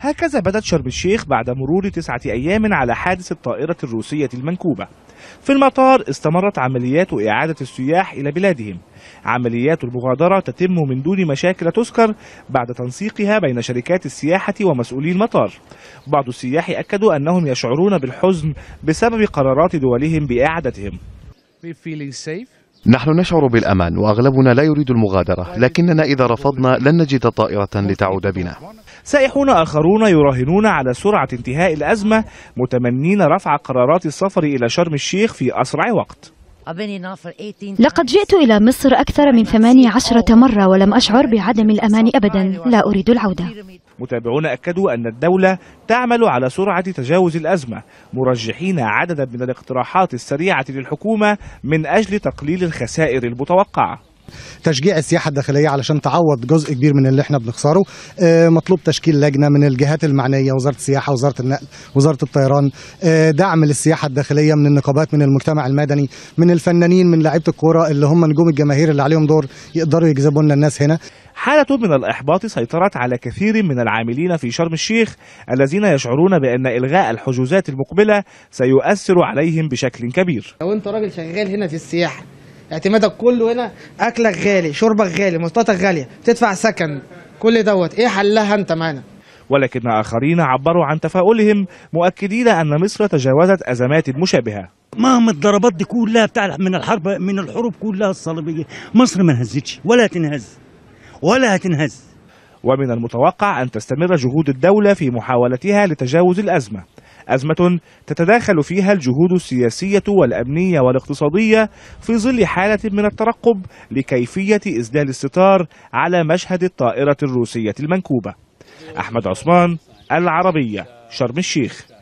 هكذا بدت شرم الشيخ بعد مرور تسعة أيام على حادث الطائرة الروسية المنكوبة في المطار استمرت عمليات إعادة السياح إلى بلادهم عمليات المغادرة تتم من دون مشاكل تذكر بعد تنسيقها بين شركات السياحة ومسؤولي المطار بعض السياح أكدوا أنهم يشعرون بالحزن بسبب قرارات دولهم بإعادتهم نحن نشعر بالأمان وأغلبنا لا يريد المغادرة لكننا إذا رفضنا لن نجد طائرة لتعود بنا سائحون آخرون يراهنون على سرعة انتهاء الأزمة متمنين رفع قرارات السفر إلى شرم الشيخ في أسرع وقت لقد جئت إلى مصر أكثر من 18 مرة ولم أشعر بعدم الأمان أبدا لا أريد العودة متابعون أكدوا أن الدولة تعمل على سرعة تجاوز الأزمة مرجحين عددا من الاقتراحات السريعة للحكومة من أجل تقليل الخسائر المتوقعة تشجيع السياحه الداخليه علشان تعوض جزء كبير من اللي احنا بنخسره آه، مطلوب تشكيل لجنه من الجهات المعنيه وزاره السياحه وزاره النقل وزاره الطيران آه، دعم للسياحه الداخليه من النقابات من المجتمع المدني من الفنانين من لعيبه الكوره اللي هم نجوم الجماهير اللي عليهم دور يقدروا يجذبوا لنا الناس هنا حالة من الإحباط سيطرت على كثير من العاملين في شرم الشيخ الذين يشعرون بأن إلغاء الحجوزات المقبلة سيؤثر عليهم بشكل كبير لو أنت راجل شغال هنا في السياحة اعتمادك كله هنا اكلك غالي شربك غالي مواصلاتك غاليه تدفع سكن كل دوت ايه حلها انت معانا ولكن آخرين عبروا عن تفاؤلهم مؤكدين أن مصر تجاوزت أزمات مشابهة مهما الضربات دي كلها بتاع من الحرب من الحروب كلها الصليبية مصر ما انهزتش ولا هتنهز ولا هتنهز ومن المتوقع أن تستمر جهود الدولة في محاولتها لتجاوز الأزمة أزمة تتداخل فيها الجهود السياسية والأمنية والاقتصادية في ظل حالة من الترقب لكيفية إسدال الستار على مشهد الطائرة الروسية المنكوبة أحمد عثمان العربية شرم الشيخ